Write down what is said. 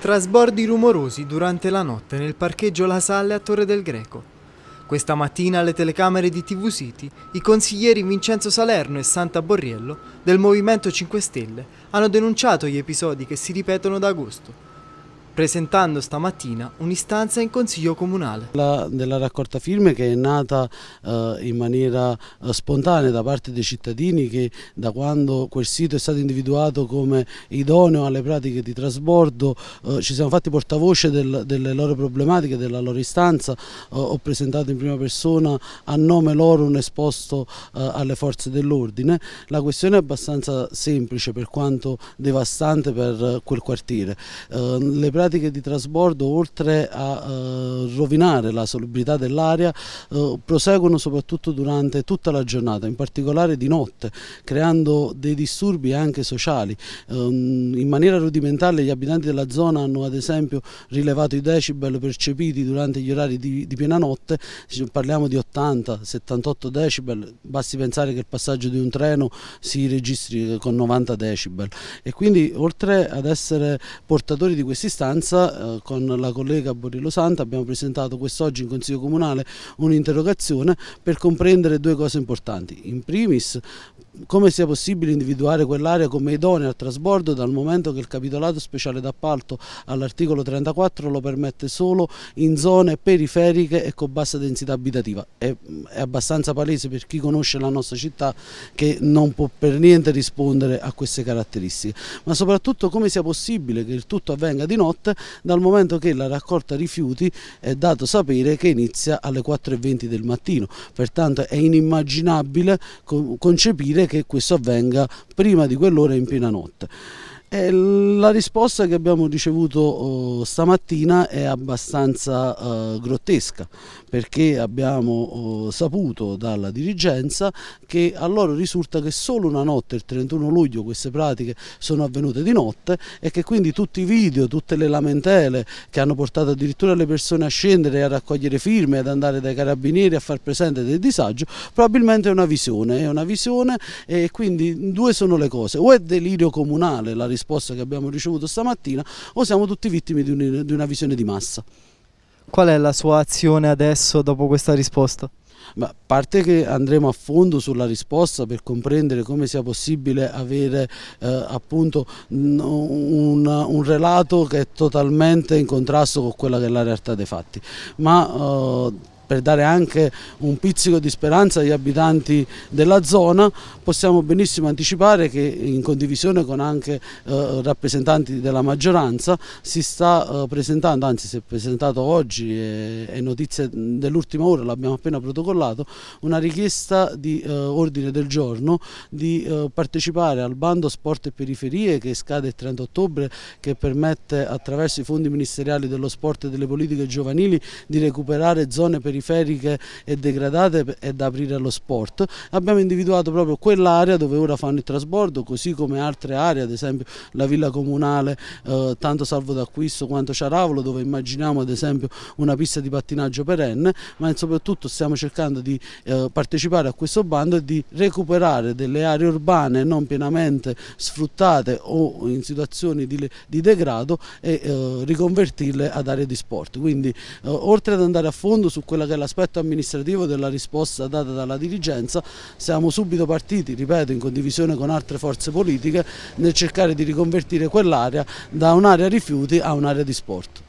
Trasbordi rumorosi durante la notte nel parcheggio La Salle a Torre del Greco. Questa mattina alle telecamere di TV City i consiglieri Vincenzo Salerno e Santa Borriello del Movimento 5 Stelle hanno denunciato gli episodi che si ripetono da agosto presentando stamattina un'istanza in Consiglio Comunale. La, della raccolta firme che è nata eh, in maniera eh, spontanea da parte dei cittadini che da quando quel sito è stato individuato come idoneo alle pratiche di trasbordo eh, ci siamo fatti portavoce del, delle loro problematiche, della loro istanza, eh, ho presentato in prima persona a nome loro un esposto eh, alle forze dell'ordine. La questione è abbastanza semplice per quanto devastante per quel quartiere. le pratiche pratiche di trasbordo, oltre a eh, rovinare la salubrità dell'aria, eh, proseguono soprattutto durante tutta la giornata, in particolare di notte, creando dei disturbi anche sociali. Ehm, in maniera rudimentale gli abitanti della zona hanno ad esempio rilevato i decibel percepiti durante gli orari di, di piena notte, parliamo di 80-78 decibel, basti pensare che il passaggio di un treno si registri con 90 decibel e quindi oltre ad essere portatori di questi stanchi maggioranza eh, con la collega Borillo Santa abbiamo presentato quest'oggi in Consiglio Comunale un'interrogazione per comprendere due cose importanti. In primis come sia possibile individuare quell'area come idonea al trasbordo dal momento che il capitolato speciale d'appalto all'articolo 34 lo permette solo in zone periferiche e con bassa densità abitativa. È, è abbastanza palese per chi conosce la nostra città che non può per niente rispondere a queste caratteristiche, ma soprattutto come sia possibile che il tutto avvenga di notte dal momento che la raccolta rifiuti è dato sapere che inizia alle 4.20 del mattino, pertanto è inimmaginabile concepire che questo avvenga prima di quell'ora in piena notte. Eh, la risposta che abbiamo ricevuto oh, stamattina è abbastanza eh, grottesca perché abbiamo oh, saputo dalla dirigenza che a loro risulta che solo una notte, il 31 luglio, queste pratiche sono avvenute di notte e che quindi tutti i video, tutte le lamentele che hanno portato addirittura le persone a scendere, a raccogliere firme, ad andare dai carabinieri a far presente del disagio, probabilmente è una visione, è una visione e quindi due sono le cose, o è delirio comunale la risposta risposta che abbiamo ricevuto stamattina o siamo tutti vittime di, un, di una visione di massa. Qual è la sua azione adesso dopo questa risposta? a parte che andremo a fondo sulla risposta per comprendere come sia possibile avere eh, appunto un, un, relato che è totalmente in contrasto con quella che è la realtà dei fatti, ma eh, per dare anche un pizzico di speranza agli abitanti della zona, possiamo benissimo anticipare che in condivisione con anche eh, rappresentanti della maggioranza si sta eh, presentando, anzi si è presentato oggi eh, è e notizie dell'ultima ora, l'abbiamo appena protocollato, una richiesta di eh, ordine del giorno di eh, partecipare al bando Sport e Periferie che scade il 30 ottobre che permette attraverso i fondi ministeriali dello sport e delle politiche giovanili di recuperare zone periferiche periferiche e degradate e da aprire allo sport. Abbiamo individuato proprio quell'area dove ora fanno il trasbordo, così come altre aree, ad esempio la villa comunale eh, tanto salvo d'acquisto quanto Ciaravolo, dove immaginiamo ad esempio una pista di pattinaggio perenne, ma soprattutto stiamo cercando di eh, partecipare a questo bando e di recuperare delle aree urbane non pienamente sfruttate o in situazioni di, di degrado e eh, riconvertirle ad aree di sport. Quindi eh, oltre ad andare a fondo su quella che l'aspetto amministrativo della risposta data dalla dirigenza, siamo subito partiti, ripeto, in condivisione con altre forze politiche nel cercare di riconvertire quell'area da un'area rifiuti a un'area di sport.